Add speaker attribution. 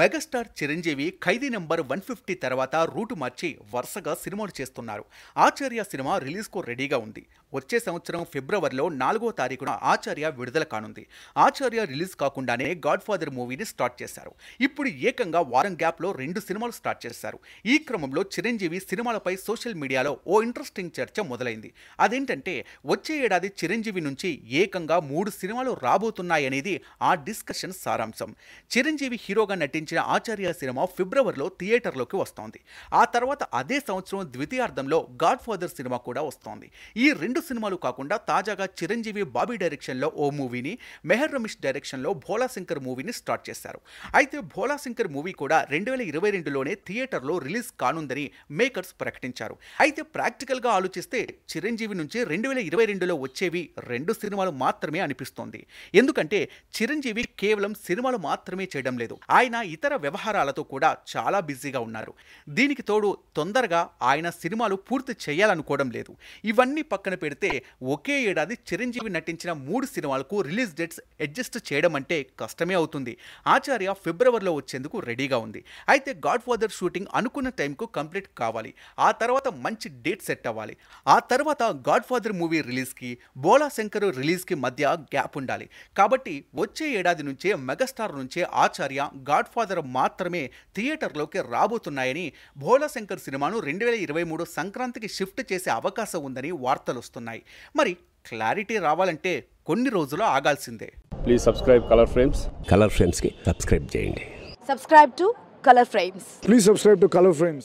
Speaker 1: megastar Chiranjeevi Khaidi number one fifty తర్వాత route మార్చి వరుసగా సినిమాలు చేస్తున్నారు ఆచార్య సినిమా రిలీజ్కు రెడీగా ఉంది వచ్చే సంవత్సరం ఫిబ్రవరిలో నాలుగో తారీఖున ఆచార్య విడుదల కానుంది ఆచార్య రిలీజ్ కాకుండానే గాడ్ ఫాదర్ మూవీని స్టార్ట్ చేశారు ఇప్పుడు ఏకంగా వారం గ్యాప్లో రెండు సినిమాలు స్టార్ట్ చేశారు ఈ క్రమంలో చిరంజీవి సినిమాలపై సోషల్ మీడియాలో ఓ ఇంట్రెస్టింగ్ చర్చ మొదలైంది అదేంటంటే వచ్చే ఏడాది చిరంజీవి నుంచి ఏకంగా మూడు సినిమాలు రాబోతున్నాయనేది ఆ డిస్కషన్ సారాంశం చిరంజీవి హీరోగా నటించి నటించిన ఆచార్య సినిమా ఫిబ్రవరిలో థియేటర్లోకి వస్తోంది ఆ తర్వాత అదే సంవత్సరం ద్వితీయార్థంలో గాడ్ ఫాదర్ సినిమా కూడా వస్తోంది ఈ రెండు సినిమాలు కాకుండా తాజాగా చిరంజీవి బాబీ డైరెక్షన్లో ఓ మూవీని మెహర్ రమేష్ డైరెక్షన్లో భోలాశంకర్ మూవీని స్టార్ట్ చేశారు అయితే భోలాశంకర్ మూవీ కూడా రెండు వేల ఇరవై రెండులోనే థియేటర్లో రిలీజ్ కానుందని మేకర్స్ ప్రకటించారు అయితే ప్రాక్టికల్గా ఆలోచిస్తే చిరంజీవి నుంచి రెండు వేల ఇరవై రెండులో వచ్చేవి రెండు సినిమాలు మాత్రమే అనిపిస్తోంది ఎందుకంటే చిరంజీవి కేవలం సినిమాలు మాత్రమే చేయడం లేదు ఆయన ఇతర వ్యవహారాలతో కూడా చాలా బిజీగా ఉన్నారు దీనికి తోడు తొందరగా ఆయన సినిమాలు పూర్తి చేయాలనుకోవడం లేదు ఇవన్నీ పక్కన పెడితే ఒకే ఏడాది చిరంజీవి నటించిన మూడు సినిమాలకు రిలీజ్ డేట్స్ అడ్జస్ట్ చేయడం అంటే కష్టమే అవుతుంది ఆచార్య ఫిబ్రవరిలో వచ్చేందుకు రెడీగా ఉంది అయితే గాడ్ ఫాదర్ షూటింగ్ అనుకున్న టైంకు కంప్లీట్ కావాలి ఆ తర్వాత మంచి డేట్ సెట్ అవ్వాలి ఆ తర్వాత గాడ్ ఫాదర్ మూవీ రిలీజ్కి బోలా శంకర్ రిలీజ్కి మధ్య గ్యాప్ ఉండాలి కాబట్టి వచ్చే ఏడాది నుంచే మెగాస్టార్ నుంచే ఆచార్య గాడ్ ఫాదర్ గంగాధర్ మాత్రమే థియేటర్లోకి రాబోతున్నాయని భోలాశంకర్ సినిమాను రెండు వేల ఇరవై మూడు సంక్రాంతికి షిఫ్ట్ చేసే అవకాశం ఉందని వార్తలు వస్తున్నాయి మరి క్లారిటీ రావాలంటే కొన్ని రోజులు ఆగాల్సిందే please subscribe Colour Frames Colour ఫ్రేమ్స్కి సబ్స్క్రైబ్ చేయండి subscribe to Colour Frames please subscribe to Colour frames